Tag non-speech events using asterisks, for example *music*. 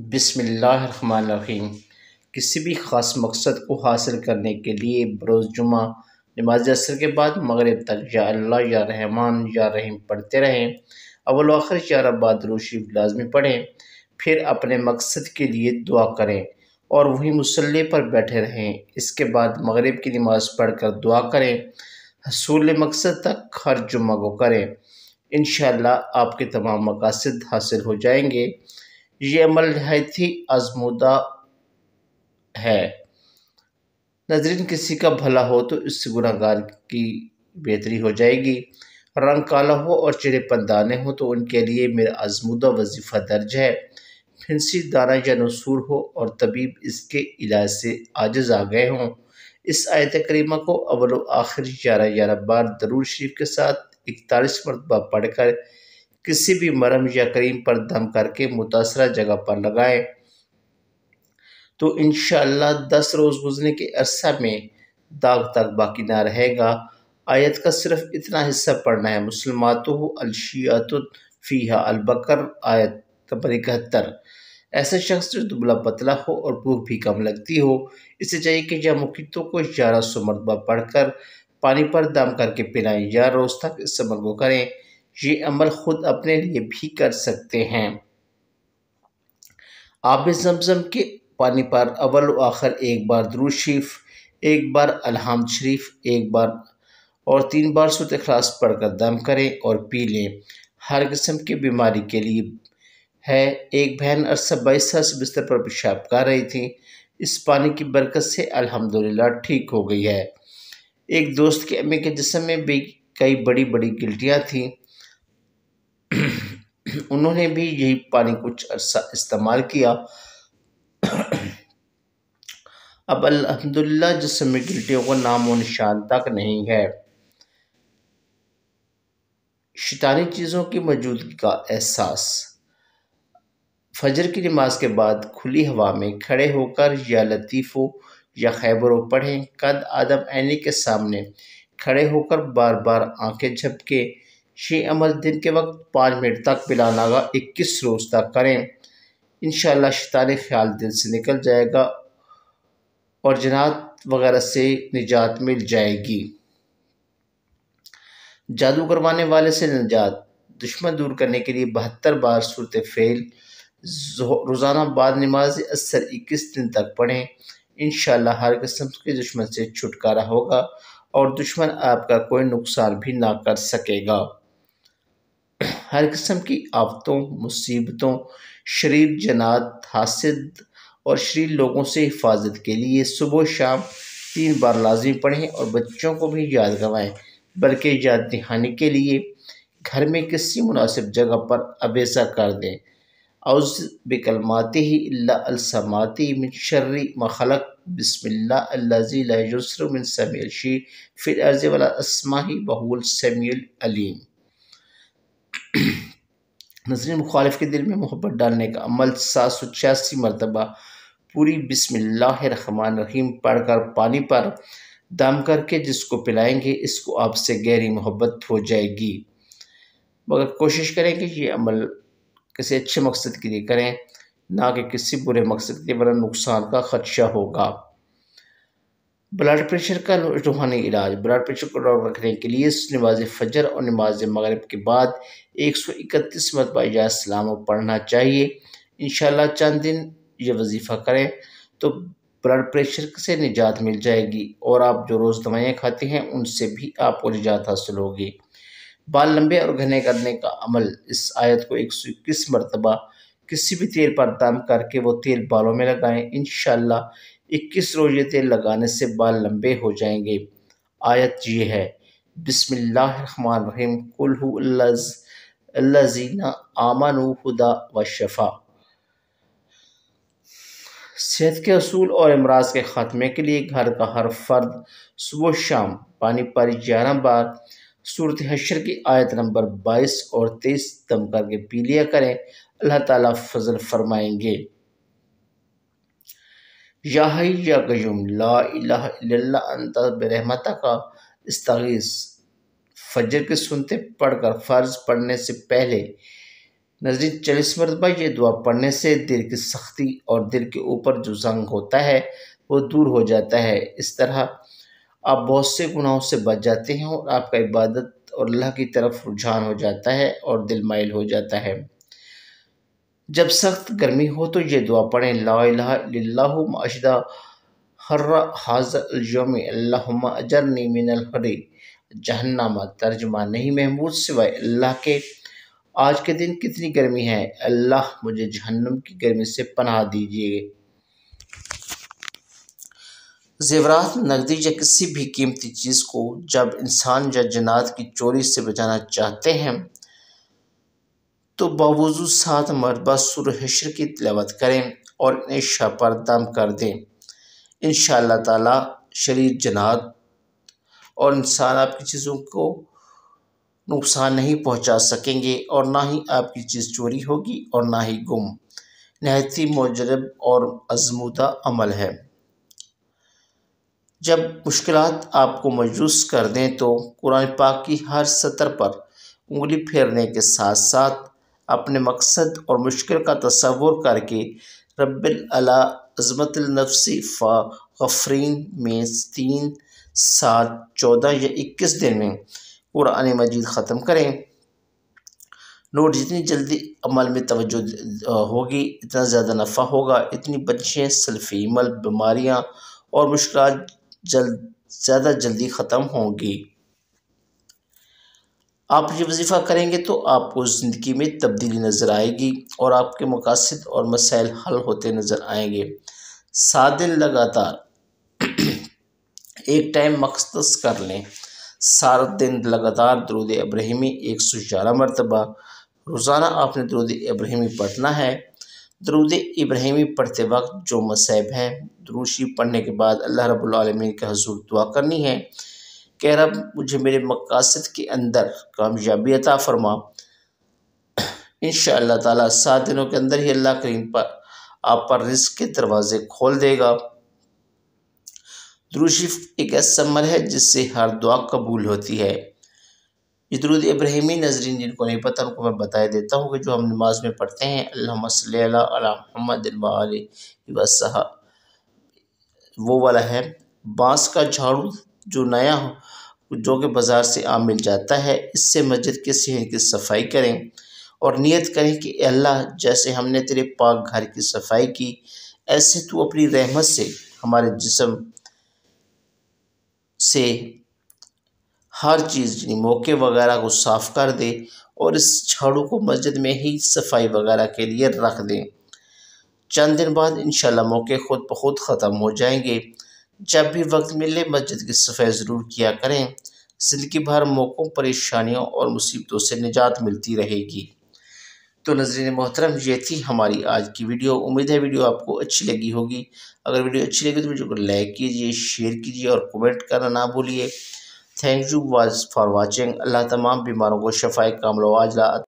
बसमीम किसी भी ख़ास मकसद को हासिल करने के लिए बरोज़ जुमा नमाज असर के बाद मगरब तक या अल्लाह या रहमान या रहीम पढ़ते रहें अवल आखिर चार बादरूशीफ लाजमी पढ़ें फिर अपने मकसद के लिए दुआ करें और वहीं मुसल्ले पर बैठे रहें इसके बाद मगरब की नमाज़ पढ़ कर दुआ करें हसूल मकसद तक हर जुमा को करें इन आपके तमाम मकासद हासिल हो जाएंगे ये अमल हैथी आजमूदा है नजरिन किसी का भला हो तो इससे गुनागार की बेहतरी हो जाएगी रंग काला हो और चिड़े पंदाने हो तो उनके लिए मेरा आजमूदा वजीफ़ा दर्ज है फिंसी दाना या नसूर हो और तबीब इसके इलाज से आजज आ गए हों इस आयत करीमा को अवलो आखिर ग्यारह ग्यारह बार दरूर शरीफ के साथ इकतालीस मरतबा पढ़कर किसी भी मरम या करीम पर दम करके मुतासर जगह पर लगाएं तो इन दस रोज़ गुजरने के अरसा में दाग तक बाकी ना रहेगा आयत का सिर्फ इतना हिस्सा पढ़ना है मुसलमात अलशियात फ़ीहा अलबकर आयत नंबर इकहत्तर ऐसा शख्स जो दुबला पतला हो और भूख भी कम लगती हो इसे चाहिए कि जब मुकीतों को ग्यारह सौ मरतबा पढ़कर पानी पर दम करके पिलाएं या रोज़ तक इस अमल को करें ये अमल ख़ुद अपने लिए भी कर सकते हैं आब जमज़म के पानी पर अव्वल आखिर एक बार दरूज शरीफ एक बार अलहम शरीफ एक बार और तीन बार सूत अखलास पढ़कर दम करें और पी लें हर किस्म की बीमारी के लिए है एक बहन अरसा बाईस साल से बिस्तर पर पेशाब कर रही थी इस पानी की बरकत से अल्हम्दुलिल्लाह ठीक हो गई है एक दोस्त के अम्मी के जिसम में भी कई बड़ी बड़ी गिल्टियाँ थीं *clears throat* उन्होंने भी यही पानी कुछ अरसा इस्तेमाल किया अब अल्हम्दुलिल्लाह जिसमें गिल्टियों का नाम और निशान तक नहीं है शैतानी चीज़ों की मौजूदगी का एहसास फजर की नमाज के बाद खुली हवा में खड़े होकर या लतीफ़ों या खैबरों पढ़ें कद आदम ऐनी के सामने खड़े होकर बार बार आंखें झपके शे अमल दिन के वक्त पाँच मिनट तक बिला नागा इक्कीस रोज़ तक करें इन शैतान ख्याल दिल से निकल जाएगा और जनात वगैरह से निजात मिल जाएगी जादू करवाने वाले से निजात दुश्मन दूर करने के लिए बहत्तर बार सूरत फेल रोज़ाना बाद नमाज असर इक्कीस दिन तक पढ़ें इन हर किस्म के दुश्मन से छुटकारा होगा और दुश्मन आपका कोई नुकसान भी ना कर सकेगा हर किस्म की आफतों मुसीबतों शरीर जनात हासिद और शरीर लोगों से हिफाजत के लिए सुबह शाम तीन बार लाजमी पढ़ें और बच्चों को भी याद करवाएँ बल्कि याद दहानी के लिए घर में किसी मुनासिब जगह पर अबेसा कर दें औज बिकलमाते ही अल्लासमाती मिन शर्री मखलक बसमिल्लाजी लजसर मिन फिर अर्ज वाला असमा ही बहूल समील अलीम नजर मुखालफ के दिल में मोहब्बत डालने का अमल सात सौ छियासी मरतबा पूरी बिसमिल्लामान रहीम पढ़ कर पानी पर दम करके जिसको पिलाएंगे इसको आपसे गहरी मोहब्बत हो जाएगी मगर कोशिश करें कि ये अमल किसी अच्छे मकसद के लिए करें ना कि किसी बुरे मकसद के लिए वरना नुकसान का खदशा होगा ब्लड प्रेशर का रूहानी इलाज ब्लड प्रेशर को नॉर्मल रखने के लिए नमाज फजर और नमाज मगरब के बाद एक सौ इकतीस मरतबा इजाज़लाम पढ़ना चाहिए इन चंद दिन ये वजीफ़ा करें तो ब्लड प्रेशर से निजात मिल जाएगी और आप जो रोज़ दवाइयाँ खाते हैं उनसे भी आपको निजात हासिल होगी बाल लंबे और घने करने का अमल इस आयत को एक सौ इक्कीस मरतबा किसी भी तेल पर दम करके वो तेल बालों में लगाएं इन इक्कीस रोजे तेल लगाने से बाल लंबे हो जाएंगे आयत ये है बसमीम कुल्लाजीना आमन हुदा व शफा सेहत के असूल और अमराज के ख़ात्मे के लिए घर का हर फर्द सुबह शाम पानी पर ग्यारह बार सूरत हशर की आयत नंबर बाईस और तेईस दम करके पी लिया करें अल्लाह ताला फजल फरमाएंगे या गयुम ला अंता बरहमता का इस फजर के सुनते पढ़कर फ़र्ज़ पढ़ने से पहले नजरी चालीस मरतबा ये दुआ पढ़ने से दिल की सख्ती और दिल के ऊपर जो जंग होता है वो दूर हो जाता है इस तरह आप बहुत से गुनाहों से बच जाते हैं और आपका इबादत और अल्लाह की तरफ रुझान हो जाता है और दिल माइल हो जाता है जब सख्त गर्मी हो तो ये दुआ पढ़ें लाशदा हर्र हाजम अजरनी मिनलहरी जहन्नामा तर्जमा नहीं महमूद सिवाय अल्लाह के आज के दिन कितनी गर्मी है अल्लाह मुझे जहन्नम की गर्मी से पनाह दीजिए जेवरात नकदी या किसी भी कीमती चीज़ को जब इंसान या जन्ात की चोरी से बचाना चाहते हैं तो बावजूद सात मरबा सुर हशर की तलावत करें और इशा पर दम कर दें इन ताला शरीर जनात और इंसान आपकी चीज़ों को नुकसान नहीं पहुंचा सकेंगे और ना ही आपकी चीज़ चोरी होगी और ना ही गुम नहती मजरब और आजमूदा अमल है जब मुश्किल आपको मजूस कर दें तो कुरान पाक की हर सतर पर उंगली फेरने के साथ साथ अपने मकसद और मुश्किल का तस्वुर करके रबाला अजमतनफसी फ़ा गफरीन में तीन सात चौदह या इक्कीस दिन में कुरान मजीद ख़त्म करें नोट जितनी जल्दी अमल में तोज्जो होगी इतना ज़्यादा नफ़ा होगा इतनी बच्चें सल्फी बीमारियाँ और मुश्किल जल्द ज़्यादा जल्दी ख़त्म होंगी आप ये वजीफ़ा करेंगे तो आपको ज़िंदगी में तब्दीली नज़र आएगी और आपके मकासद और मसाइल हल होते नज़र आएंगे सात दिन लगातार *clears throat* एक टाइम मकसद कर लें सात दिन लगातार दरुद इब्राहिमी एक सौ ग्यारह मरतबा रोज़ाना आपने दरुद इब्राहिमी पढ़ना है दरुद इब्राहिमी पढ़ते वक्त जो मसैब हैं दरूशी पढ़ने के बाद अल्लाह रब्लम रबालमीन के हजूर दुआ करनी है कह रहा मुझे मेरे मकासद के अंदर कामयाबी अता फरमा इन ताला सात दिनों के अंदर ही अल्लाह करीम पर आप पर रिस्क के दरवाज़े खोल देगा द्रुशिफ एक ऐसा अमल है जिससे हर दुआ कबूल होती है ये दरुद इब्राहिमी नजरिन जिनको नहीं पता उनको मैं बता देता हूँ कि जो हम नमाज में पढ़ते हैं अल्लाह मोहम्मद वसा वो वाला है बांस का झाड़ू जो नया हो जो कि बाज़ार से आम मिल जाता है इससे मस्जिद के सहन की सफाई करें और नियत करें कि अल्लाह जैसे हमने तेरे पाक घर की सफाई की ऐसे तू अपनी रहमत से हमारे जिसम से हर चीज़ मौके वगैरह को साफ़ कर दे और इस झाड़ू को मस्जिद में ही सफाई वगैरह के लिए रख दें चंद दिन बाद इन मौके खुद ब खुद ख़त्म हो जाएंगे जब भी वक्त मिले मस्जिद की सफ़ाई ज़रूर किया करें ज़िंदगी भर मौक़ों परेशानियों और मुसीबतों से निजात मिलती रहेगी तो नजरिन मोहतरम ये थी हमारी आज की वीडियो उम्मीद है वीडियो आपको अच्छी लगी होगी अगर वीडियो अच्छी लगी तो वीडियो को लाइक कीजिए शेयर कीजिए और कमेंट करना ना भूलिए thank you for watching Allah तमाम बीमारों को शफाई कामल वाजला